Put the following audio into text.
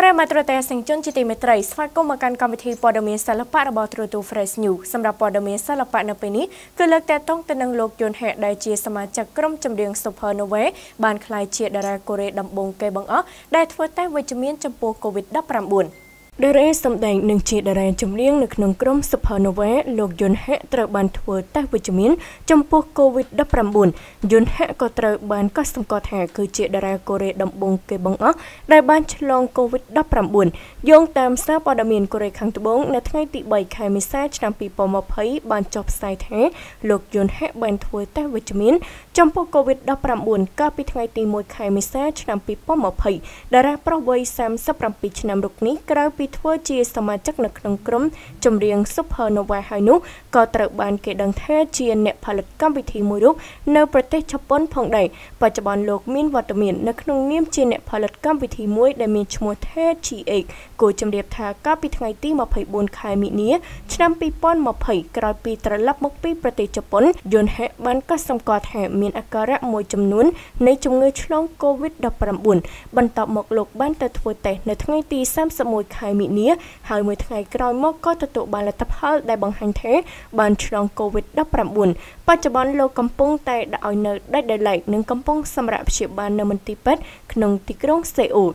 ព្រះមេត្រាទេសញ្ជនជាទីមេត្រីស្វាគមន៍មកកាន់កម្មវិធីព័ត៌មានសិល្បៈរបស់ទ្រទូ Fresh News សម្រាប់ព័ត៌មានសិល្បៈនៅពេលនេះគឺលើកតេតងទៅនឹងលោកយុនហេដែលជាសមាជិកក្រុមចម្រៀង Super Nova បានក្លាយជាតារាកូរ៉េដំបូងគេបង្អស់ដែលធ្វើតេស្តវិជ្ជមានចំពោះ COVID-19 តារាសម្ដែងនិងជាតារាចម្រៀងនៅក្នុងក្រុម Supernova លោកយុនហៈត្រូវបានធ្វើតេស្តវិជ្ជមាន ចំពោះ COVID-19 យុនហៈក៏ត្រូវបានកត់សម្គាល់ថា គឺជាតារាកូរ៉េដំបូងគេបង្អស់ដែលបានឆ្លង COVID-19 យោងតាមសារព័ត៌មានកូរ៉េខាងត្បូងនៅថ្ងៃទី3ខែមេសាឆ្នាំ2020បានចុះផ្សាយថាលោកយុនហៈបានធ្វើតេស្តវិជ្ជមាន ចំពោះ COVID-19 កាលពីថ្ងៃទី1ខែមេសាឆ្នាំ2020តារាប្រុសវ័យ37ឆ្នាំរូបនេះក្រៅពីពីធ្វើជា សមាជិកនៅក្នុងក្រុម ចម្រៀង Supernova ហើយនោះក៏ត្រូវបាន គេដឹងថាជាអ្នក ផលិតកម្មវិធីមួយរូបនៅប្រទេសជប៉ុនផងដែរបច្ចុប្បន្នលោកមានវត្តមាននៅក្នុងនាមជាអ្នកផលិតកម្មវិធីមួយដែលមានឈ្មោះថា GX គូជំរាបថាកាលពីថ្ងៃទី24ខែមីនា ឆ្នាំ2020ក្រោយពីត្រឡប់មកពីប្រទេសជប៉ុនយន្តហេបានកត់សម្គាល់ថា មានអាការៈមួយចំនួននៃជំងឺឆ្លង COVID-19 បន្ទាប់មកលោកបានទៅធ្វើតេស្តនៅថ្ងៃទី31ខែមីនាហើយមួយថ្ងៃក្រោយមកក៏ទទួលបានលទ្ធផលដែលបង្ហាញថាបានឆ្លង COVID-19 បច្ចុប្បន្នលោកកំពុងតែដាក់ឲ្យនៅដាច់ដោយឡែកនិងកំពុងសម្រាប់ព្យាបាលនៅមន្ទីរពេទ្យក្នុងទីក្រុងសេអ៊ូល